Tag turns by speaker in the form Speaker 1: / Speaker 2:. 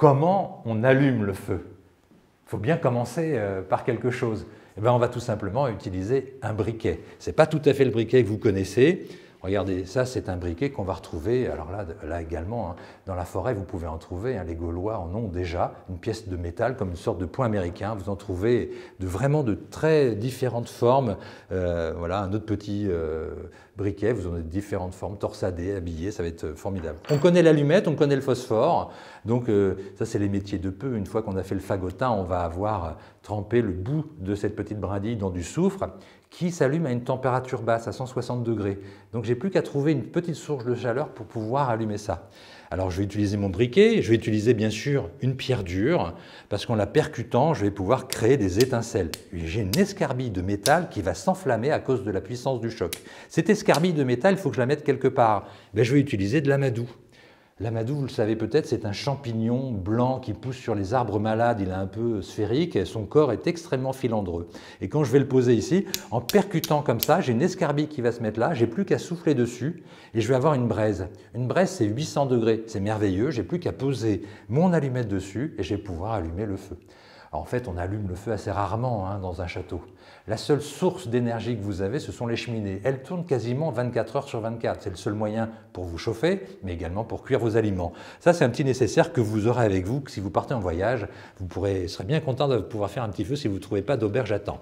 Speaker 1: comment on allume le feu. Il faut bien commencer euh, par quelque chose. Eh ben, on va tout simplement utiliser un briquet. Ce n'est pas tout à fait le briquet que vous connaissez. Regardez, ça c'est un briquet qu'on va retrouver, alors là, là également, hein, dans la forêt, vous pouvez en trouver, hein. les Gaulois en ont déjà, une pièce de métal comme une sorte de point américain, vous en trouvez de, vraiment de très différentes formes, euh, voilà, un autre petit euh, briquet, vous en avez différentes formes, torsadées, habillées, ça va être euh, formidable. On connaît l'allumette, on connaît le phosphore, donc euh, ça c'est les métiers de peu. Une fois qu'on a fait le fagotin, on va avoir euh, trempé le bout de cette petite brindille dans du soufre qui s'allume à une température basse, à 160 degrés. Donc j'ai plus qu'à trouver une petite source de chaleur pour pouvoir allumer ça. Alors je vais utiliser mon briquet, je vais utiliser bien sûr une pierre dure, parce qu'en la percutant, je vais pouvoir créer des étincelles. J'ai une escarbille de métal qui va s'enflammer à cause de la puissance du choc. Cette escarbille de métal, il faut que je la mette quelque part. Ben, je vais utiliser de l'amadou. L'amadou, vous le savez peut-être, c'est un champignon blanc qui pousse sur les arbres malades. Il est un peu sphérique et son corps est extrêmement filandreux. Et quand je vais le poser ici, en percutant comme ça, j'ai une escarbie qui va se mettre là, j'ai plus qu'à souffler dessus et je vais avoir une braise. Une braise, c'est 800 degrés. C'est merveilleux, j'ai plus qu'à poser mon allumette dessus et je vais pouvoir allumer le feu en fait, on allume le feu assez rarement hein, dans un château. La seule source d'énergie que vous avez, ce sont les cheminées. Elles tournent quasiment 24 heures sur 24. C'est le seul moyen pour vous chauffer, mais également pour cuire vos aliments. Ça, c'est un petit nécessaire que vous aurez avec vous, si vous partez en voyage, vous serez bien content de pouvoir faire un petit feu si vous ne trouvez pas d'auberge à temps.